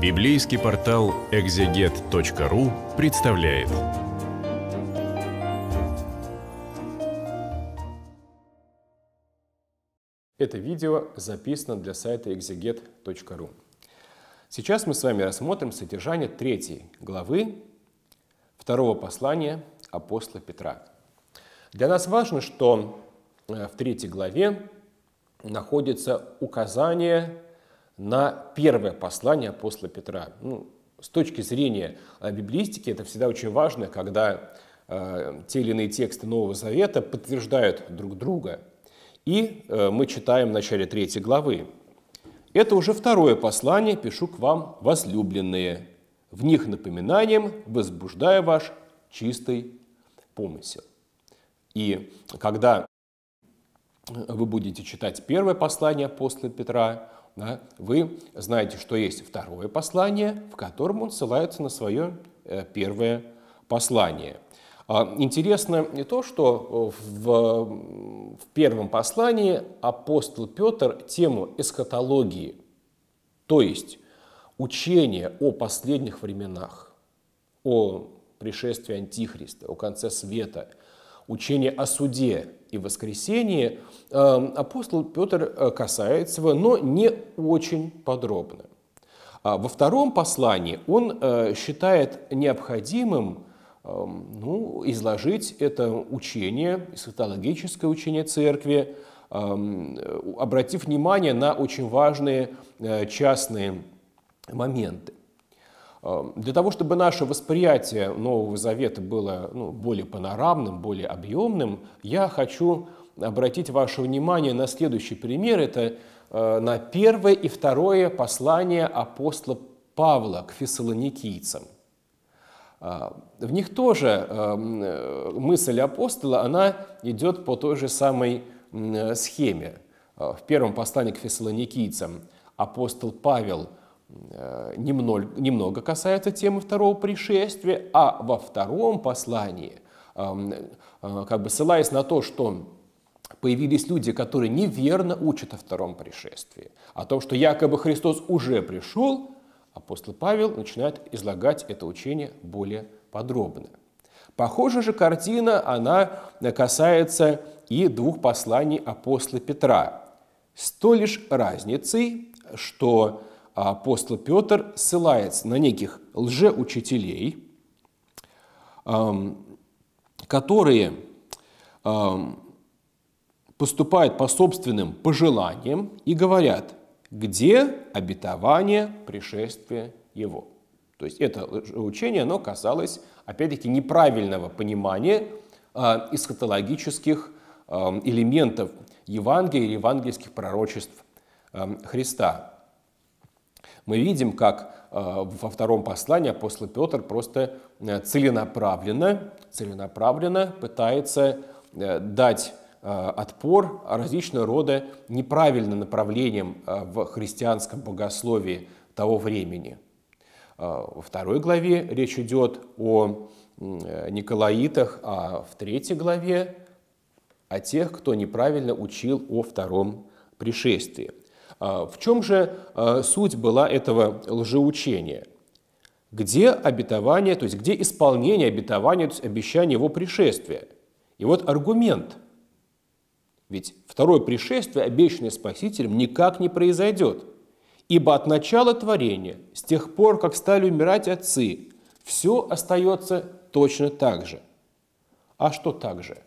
Библейский портал экзегет.ру представляет. Это видео записано для сайта экзегет.ру. Сейчас мы с вами рассмотрим содержание третьей главы второго послания апостола Петра. Для нас важно, что э, в третьей главе находится указание на первое послание апостола Петра. Ну, с точки зрения э, библистики это всегда очень важно, когда э, те или иные тексты Нового Завета подтверждают друг друга. И э, мы читаем в начале третьей главы. Это уже второе послание пишу к вам, возлюбленные, в них напоминанием возбуждая ваш чистый помысел. И когда вы будете читать первое послание апостола Петра, да? Вы знаете, что есть второе послание, в котором он ссылается на свое э, первое послание. А, интересно не то, что э, в, в первом послании апостол Петр тему эскатологии, то есть учение о последних временах, о пришествии Антихриста, о конце света – учение о суде и воскресении, эм, апостол Петр э, касается его, но не очень подробно. А во втором послании он э, считает необходимым эм, ну, изложить это учение, эсхатологическое учение церкви, эм, э, обратив внимание на очень важные частные моменты. Эм, для того, чтобы наше восприятие Нового Завета было ну, более панорамным, более объемным, я хочу обратить ваше внимание на следующий пример. Это э, на первое и второе послание апостола Павла к фессалоникийцам. Э, в них тоже эм, э, мысль апостола, она идет по той же самой схеме. В первом послании к фессалоникийцам апостол Павел – Э, немного, немного касается темы второго пришествия, а во втором послании, эм, э, как бы ссылаясь на то, что появились люди, которые неверно учат о втором пришествии, о том, что якобы Христос уже пришел, апостол Павел начинает излагать это учение более подробно. Похожа же картина, она касается и двух посланий апостола Петра, с той лишь разницей, что а апостол Петр ссылается на неких лжеучителей, которые поступают по собственным пожеланиям и говорят, где обетование пришествия его. То есть это учение, оно касалось, опять-таки, неправильного понимания э, элементов Евангелия или евангельских пророчеств Христа. Мы видим, как э, во втором послании апостол Петр просто э, целенаправленно, целенаправленно пытается э, дать отпор различного рода неправильным направлениям в христианском богословии того времени. Во второй главе речь идет о Николаитах, а в третьей главе о тех, кто неправильно учил о втором пришествии. А, в чем же а, суть была этого лжеучения? Где обетование, то есть где исполнение обетования, то есть обещание его пришествия? И вот аргумент. Ведь второе пришествие, обещанное Спасителем, никак не произойдет. Ибо от начала творения, с тех пор, как стали умирать отцы, все остается точно так же. А что так же?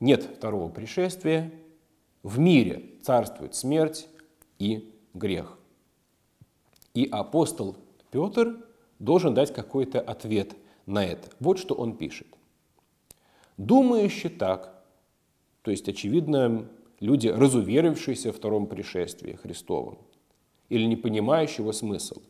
Нет второго пришествия, в мире царствует смерть, и грех. И апостол Петр должен дать какой-то ответ на это. Вот что он пишет. «Думающий так», то есть, очевидно, люди, разуверившиеся в втором пришествии Христовом, или не понимающие его смысл,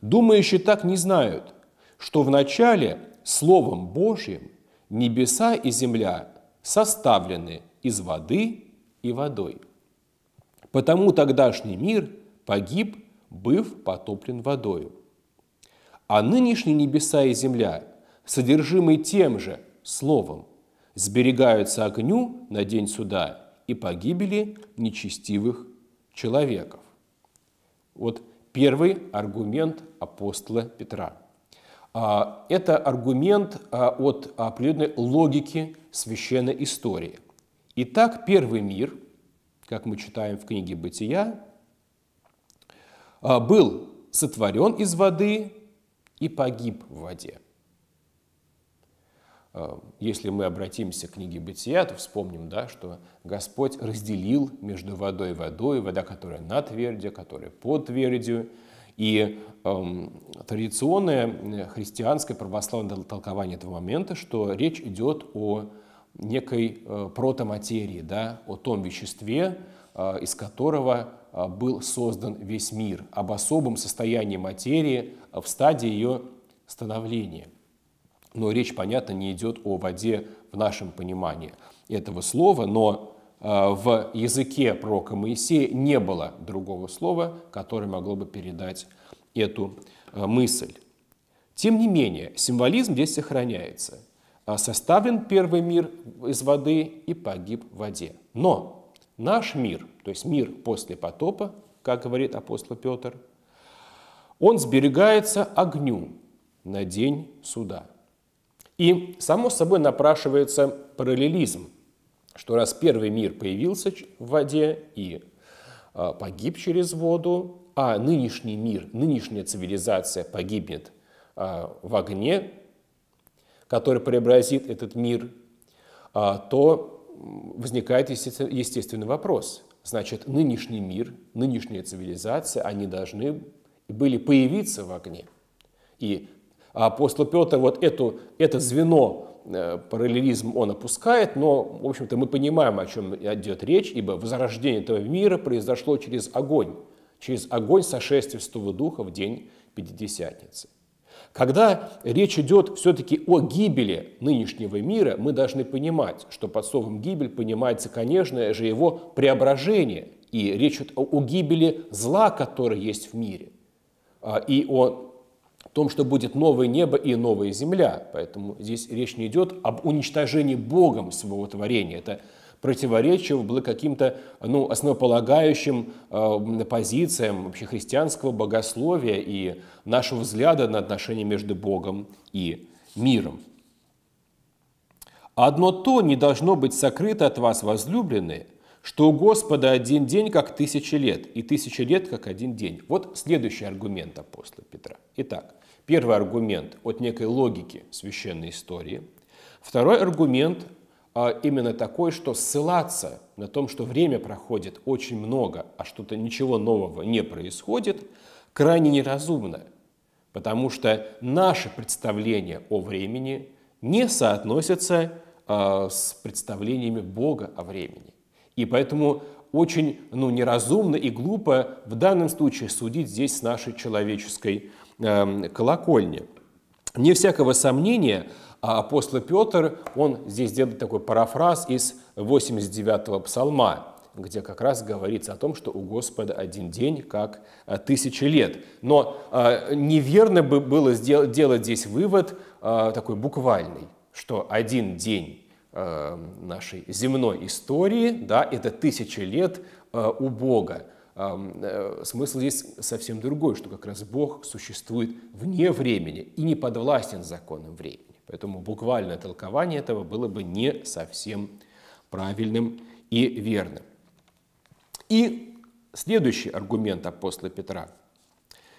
думающие так не знают, что вначале Словом Божьим небеса и земля составлены из воды и водой – Потому тогдашний мир погиб, быв потоплен водою. А нынешние небеса и земля, содержимые тем же словом, сберегаются огню на день суда и погибели нечестивых человеков. Вот первый аргумент апостола Петра. А, это аргумент а, от определенной логики священной истории. Итак, первый мир – как мы читаем в книге «Бытия», «А, был сотворен из воды и погиб в воде. А, если мы обратимся к книге Бытия, то вспомним, да, что Господь разделил между водой и водой, вода, которая над твердью, которая под твердью. И эм, традиционное э, христианское православное толкование этого момента, что речь идет о некой э, протоматерии, да, о том веществе, э, из которого э, был создан весь мир, об особом состоянии материи в стадии ее становления. Но речь, понятно, не идет о воде в нашем понимании этого слова, но в языке пророка Моисея не было другого слова, которое могло бы передать эту мысль. Тем не менее, символизм здесь сохраняется – а составлен первый мир из воды и погиб в воде. Но наш мир, то есть мир после потопа, как говорит апостол Петр, он сберегается огню на день суда. И, само собой, напрашивается параллелизм, что раз первый мир появился в воде и а, погиб через воду, а нынешний мир, нынешняя цивилизация погибнет а, в огне, который преобразит этот мир, а, то возникает естественный вопрос. Значит, нынешний мир, нынешняя цивилизация, они должны были появиться в огне. И апостол Петр вот эту, это звено э, параллелизм он опускает, но, в общем-то, мы понимаем, о чем идет речь, ибо возрождение этого мира произошло через огонь, через огонь сошествия Святого Духа в день Пятидесятницы. Когда речь идет все-таки о гибели нынешнего мира, мы должны понимать, что под словом «гибель» понимается, конечно же, его преображение. И речь идет о, о гибели зла, которое есть в мире, а, и о том, что будет новое небо и новая земля. Поэтому здесь речь не идет об уничтожении Богом своего творения. Это противоречил было каким-то ну, основополагающим э, позициям вообще христианского богословия и нашего взгляда на отношения между Богом и миром. «Одно то не должно быть сокрыто от вас, возлюбленные, что у Господа один день, как тысячи лет, и тысячи лет, как один день». Вот следующий аргумент апостола Петра. Итак, первый аргумент от некой логики священной истории. Второй аргумент а, именно такой, что ссылаться на том, что время проходит очень много, а что-то ничего нового не происходит, крайне неразумно, потому что наши представления о времени не соотносятся э, с представлениями Бога о времени. И поэтому очень ну, неразумно и глупо в данном случае судить здесь с нашей человеческой э, колокольни. Не всякого сомнения, а апостол Петр, он здесь делает такой парафраз из 89-го псалма, где как раз говорится о том, что у Господа один день, как э, тысячи лет. Но э, неверно бы было делать здесь вывод э, такой буквальный, что один день нашей земной истории, да, это тысячи лет у Бога. Эм, смысл здесь совсем другой, что как раз Бог существует вне времени и не подвластен законам времени. Поэтому буквальное толкование этого было бы не совсем правильным и верным. И следующий аргумент апостола Петра.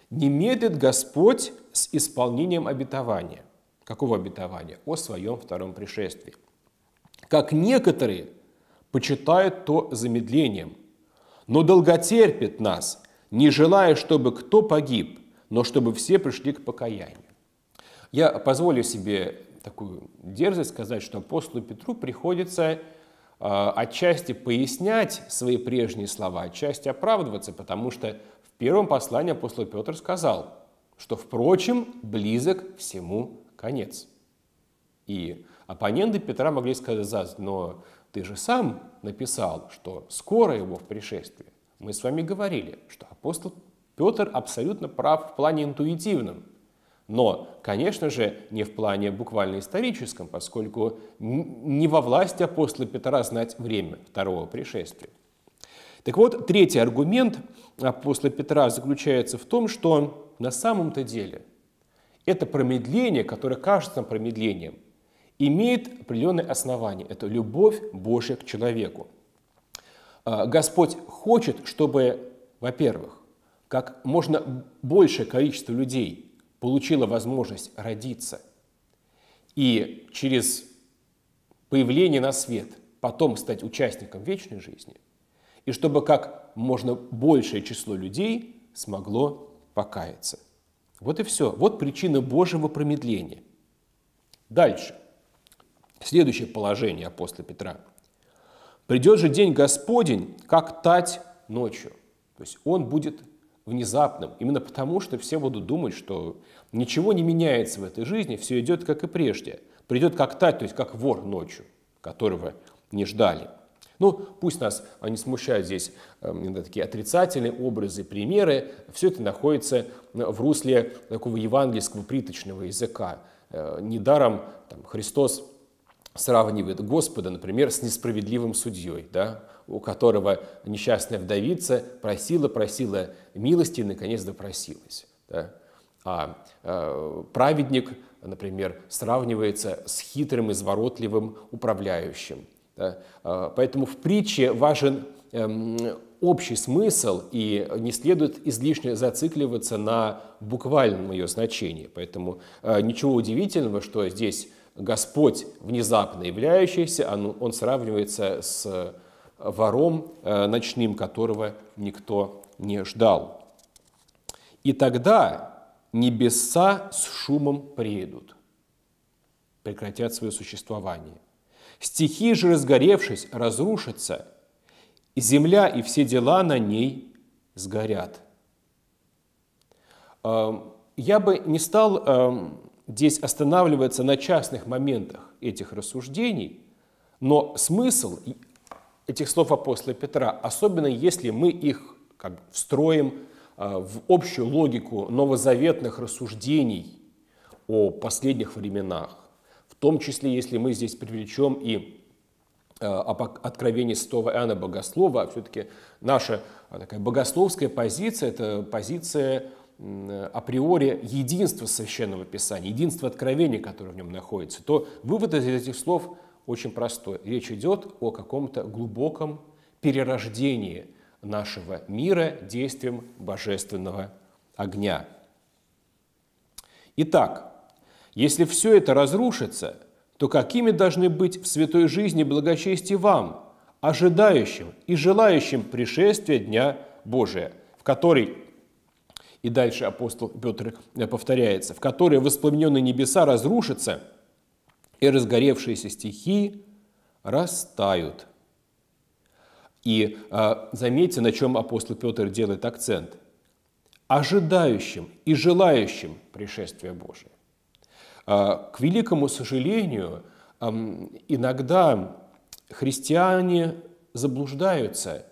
«Не медлит Господь с исполнением обетования». Какого обетования? О своем втором пришествии. «Как некоторые почитают то замедлением, но долготерпит нас, не желая, чтобы кто погиб, но чтобы все пришли к покаянию. Я позволю себе такую дерзость сказать, что апостолу Петру приходится а, отчасти пояснять свои прежние слова, отчасти оправдываться, потому что в первом послании апостол Петр сказал, что, впрочем, близок всему конец. И оппоненты Петра могли сказать, но ты же сам написал, что скоро его в пришествии. Мы с вами говорили, что апостол Петр абсолютно прав в плане интуитивном. Но, конечно же, не в плане буквально историческом, поскольку не во власти апостола Петра знать время второго пришествия. Так вот, третий аргумент апостола Петра заключается в том, что на самом-то деле это промедление, которое кажется нам промедлением, имеет определенное основание. Это любовь Божья к человеку. А, Господь хочет, чтобы, во-первых, как можно большее количество людей получила возможность родиться и через появление на свет потом стать участником вечной жизни, и чтобы как можно большее число людей смогло покаяться. Вот и все. Вот причина Божьего промедления. Дальше. Следующее положение апостола Петра. «Придет же день Господень, как тать ночью». То есть он будет внезапным, именно потому, что все будут думать, что ничего не меняется в этой жизни, все идет как и прежде. Придет как тать, то есть как вор ночью, которого не ждали. Ну, пусть нас а, не смущают здесь э, такие отрицательные образы, примеры. Все это находится э, в русле такого евангельского приточного языка. Э, недаром там, Христос сравнивает Господа, например, с несправедливым судьей. Да? у которого несчастная вдовица просила, просила милости и, наконец, допросилась. Да? А э, праведник, например, сравнивается с хитрым, изворотливым управляющим. Да? А, поэтому в притче важен э, общий смысл, и не следует излишне зацикливаться на буквальном ее значении. Поэтому э, ничего удивительного, что здесь Господь, внезапно являющийся, он, а, ну, он сравнивается с вором э, ночным, которого никто не ждал. И тогда небеса с шумом приедут, прекратят свое существование. Стихи же, разгоревшись, разрушатся, и земля и все дела на ней сгорят. Э, я бы не стал э, здесь останавливаться на частных моментах этих рассуждений, но смысл этих слов апостола Петра, особенно если мы их как бы, встроим а, в общую логику новозаветных рассуждений о последних временах, в том числе, если мы здесь привлечем и а, откровение откровении святого Иоанна Богослова, а все-таки наша а, такая богословская позиция – это позиция априори единства Священного Писания, единства откровения, которое в нем находится, то вывод из этих слов – очень простое. Речь идет о каком-то глубоком перерождении нашего мира действием божественного огня. Итак, если все это разрушится, то какими должны быть в святой жизни благочестие вам, ожидающим и желающим пришествия Дня Божия, в который, и дальше апостол Петр повторяется, в который воспламененные небеса разрушатся – и разгоревшиеся стихи растают. И а, заметьте, на чем апостол Петр делает акцент. Ожидающим и желающим пришествия Божия. А, к великому сожалению, а, иногда христиане заблуждаются,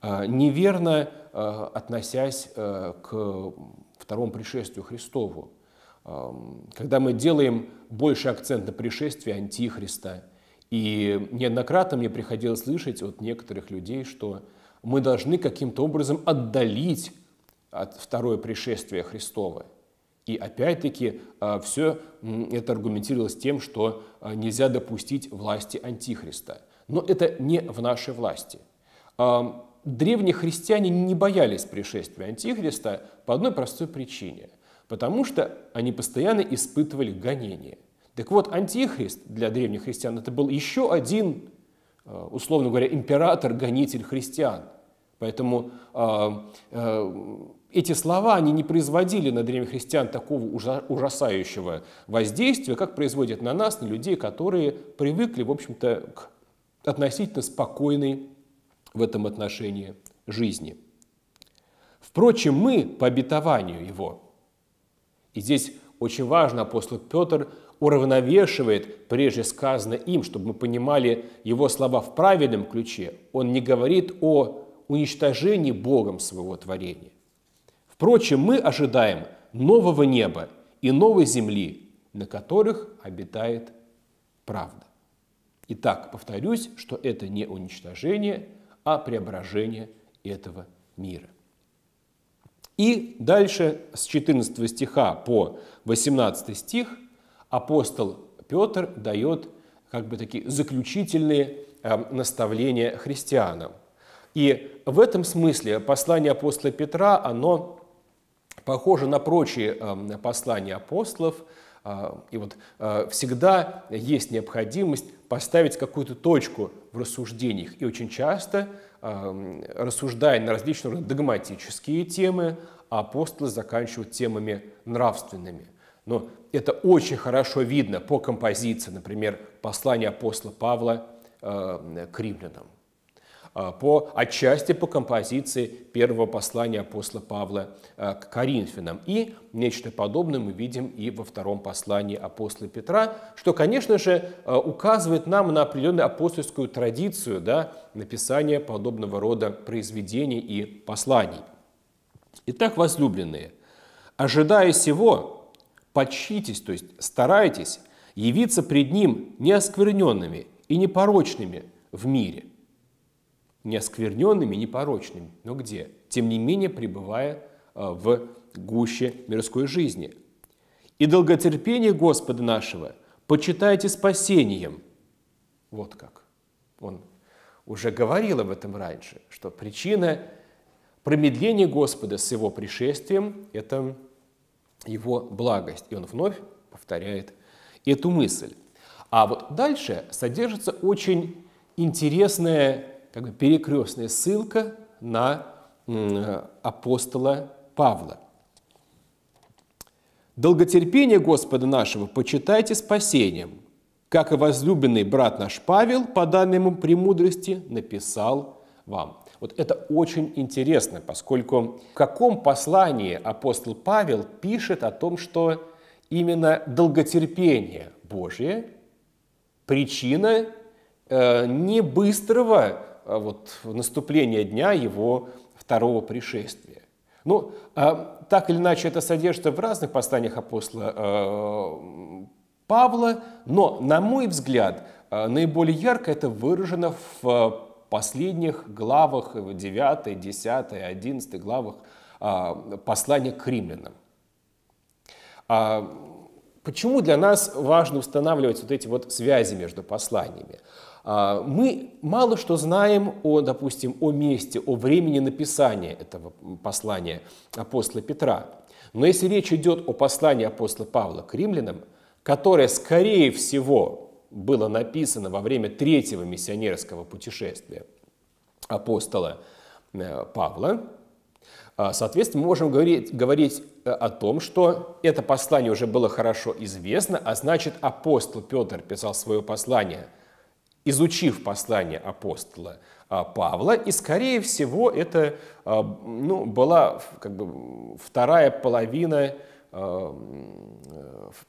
а, неверно а, относясь а, к второму пришествию Христову когда мы делаем больше акцент на пришествие Антихриста. И неоднократно мне приходилось слышать от некоторых людей, что мы должны каким-то образом отдалить от второе пришествие Христова. И опять-таки а, все это аргументировалось тем, что а, нельзя допустить власти Антихриста. Но это не в нашей власти. Древние христиане не боялись пришествия Антихриста по одной простой причине – потому что они постоянно испытывали гонения. Так вот, антихрист для древних христиан это был еще один, э, условно говоря, император-гонитель христиан. Поэтому э, э, эти слова они не производили на древних христиан такого ужасающего воздействия, как производят на нас, на людей, которые привыкли, в общем-то, к относительно спокойной в этом отношении жизни. Впрочем, мы по обетованию его – и здесь очень важно апостол Петр уравновешивает прежде сказано им, чтобы мы понимали его слова в правильном ключе. Он не говорит о уничтожении Богом своего творения. Впрочем, мы ожидаем нового неба и новой земли, на которых обитает правда. Итак, повторюсь, что это не уничтожение, а преображение этого мира. И дальше с 14 стиха по 18 стих апостол Петр дает как бы такие заключительные э, наставления христианам. И в этом смысле послание апостола Петра, оно похоже на прочие э, послания апостолов, э, и вот всегда есть необходимость поставить какую-то точку в рассуждениях. И очень часто Эм, рассуждая на различные догматические темы, а апостолы заканчивают темами нравственными. Но это очень хорошо видно по композиции, например, послания апостола Павла эм, к римлянам. А, по, отчасти по композиции первого послания апостола Павла а, к Коринфянам. И нечто подобное мы видим и во втором послании апостола Петра, что, конечно же, а, указывает нам на определенную апостольскую традицию да, написания подобного рода произведений и посланий. Итак, возлюбленные, ожидая всего, подщитесь, то есть старайтесь явиться пред Ним неоскверненными и непорочными в мире – не оскверненными, не порочными, но где? Тем не менее, пребывая э, в гуще мирской жизни. «И долготерпение Господа нашего почитайте спасением». Вот как. Он уже говорил об этом раньше, что причина промедления Господа с его пришествием – это его благость. И он вновь повторяет эту мысль. А вот дальше содержится очень интересная как бы перекрестная ссылка на э, апостола Павла. «Долготерпение Господа нашего почитайте спасением, как и возлюбленный брат наш Павел, по данному премудрости, написал вам». Вот это очень интересно, поскольку в каком послании апостол Павел пишет о том, что именно долготерпение Божие – причина э, не быстрого а, вот, наступления дня его второго пришествия. Ну, а, так или иначе, это содержится в разных посланиях апостола э, Павла, но, на мой взгляд, а, наиболее ярко это выражено в последних главах, 9, 10, 11 главах э, послания к римлянам. Почему для нас важно устанавливать вот эти вот связи между посланиями? А, мы мало что знаем о, допустим, о месте, о времени написания этого послания апостола Петра. Но если речь идет о послании апостола Павла к римлянам, которое, скорее всего, было написано во время третьего миссионерского путешествия апостола э, Павла, а, соответственно, мы можем говорить, говорить э, о том, что это послание уже было хорошо известно, а значит, апостол Петр писал свое послание – изучив послание апостола а, Павла, и, скорее всего, это а, ну, была как бы, вторая половина а,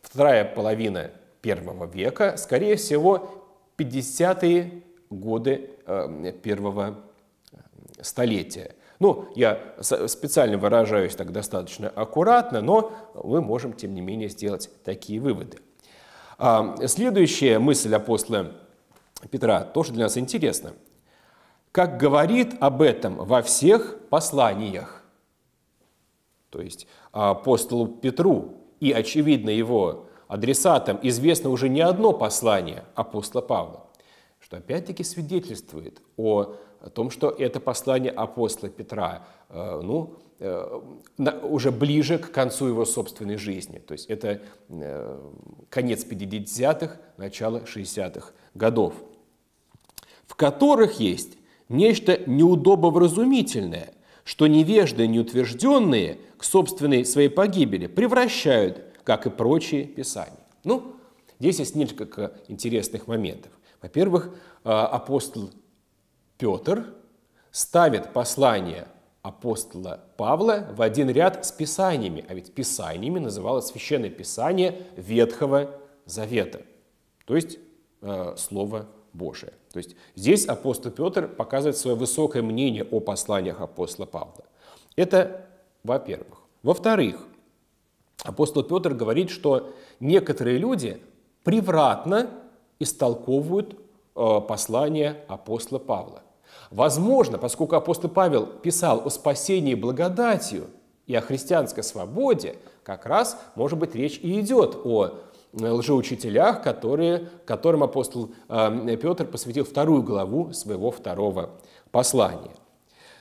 вторая половина первого века, скорее всего, 50-е годы первого столетия. Ну, я специально выражаюсь так достаточно аккуратно, но мы можем, тем не менее, сделать такие выводы. Следующая мысль апостола Петра тоже для нас интересно. Как говорит об этом во всех посланиях. То есть апостолу Петру и, очевидно, его адресатам известно уже не одно послание апостола Павла, что опять-таки свидетельствует о, том, что это послание апостола Петра э, ну, э, уже ближе к концу его собственной жизни. То есть это э, конец 50-х, начало 60-х годов в которых есть нечто неудобовразумительное, что невежды неутвержденные к собственной своей погибели превращают, как и прочие писания. Ну, здесь есть несколько интересных моментов. Во-первых, а, апостол Петр ставит послание апостола Павла в один ряд с писаниями, а ведь писаниями называлось священное писание Ветхого Завета, то есть э, слово Божие. То есть здесь апостол Петр показывает свое высокое мнение о посланиях апостола Павла. Это во-первых. Во-вторых, апостол Петр говорит, что некоторые люди превратно истолковывают э, послание апостола Павла. Возможно, поскольку апостол Павел писал о спасении благодатью и о христианской свободе, как раз, может быть, речь и идет о Э, лжеучителях, которые, которым апостол э, Петр посвятил вторую главу своего второго послания.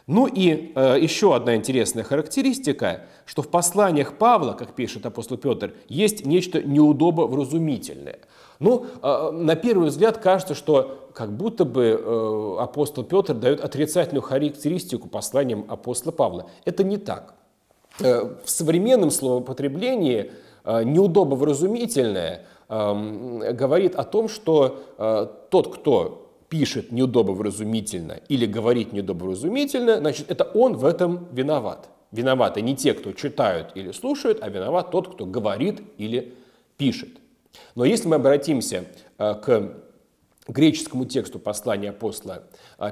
Ну и э, еще одна интересная характеристика, что в посланиях Павла, как пишет апостол Петр, есть нечто неудобо вразумительное. Ну, э, на первый взгляд кажется, что как будто бы э, апостол Петр дает отрицательную характеристику посланиям апостола Павла. Это не так. Э, в современном словопотреблении Э, неудобовразумительное э, говорит о том, что э, тот, кто пишет неудобовразумительно или говорит неудобовразумительно, значит, это он в этом виноват. Виноваты не те, кто читают или слушают, а виноват тот, кто говорит или пишет. Но если мы обратимся к греческому тексту послания апостола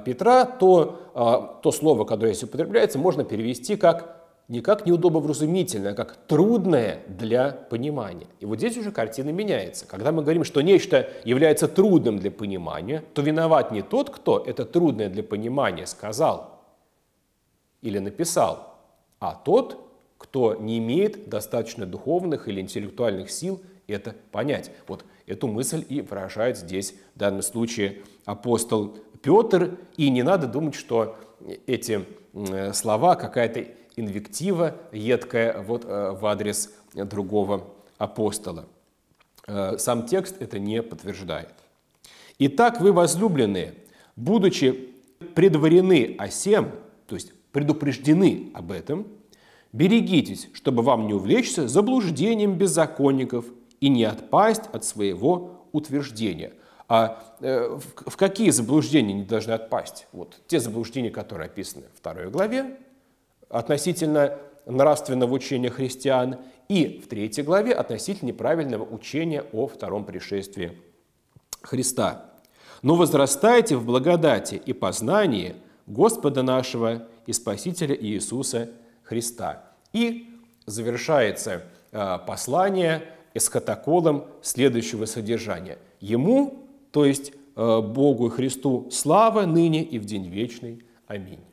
Петра, то то слово, которое здесь употребляется, можно перевести как не как неудобовразумительное, а как трудное для понимания. И вот здесь уже картина меняется. Когда мы говорим, что нечто является трудным для понимания, то виноват не тот, кто это трудное для понимания сказал или написал, а тот, кто не имеет достаточно духовных или интеллектуальных сил это понять. Вот эту мысль и выражает здесь в данном случае апостол Петр. И не надо думать, что эти э, слова какая-то инвектива едкая вот э, в адрес другого апостола. Э, сам текст это не подтверждает. «Итак, вы, возлюбленные, будучи предварены о сем, то есть предупреждены об этом, берегитесь, чтобы вам не увлечься заблуждением беззаконников и не отпасть от своего утверждения». А э, в какие заблуждения не должны отпасть? Вот те заблуждения, которые описаны в второй главе, относительно нравственного учения христиан, и в третьей главе относительно неправильного учения о втором пришествии Христа. «Но возрастайте в благодати и познании Господа нашего и Спасителя Иисуса Христа». И завершается а, послание эскатоколом следующего содержания. «Ему, то есть а, Богу и Христу, слава ныне и в день вечный. Аминь».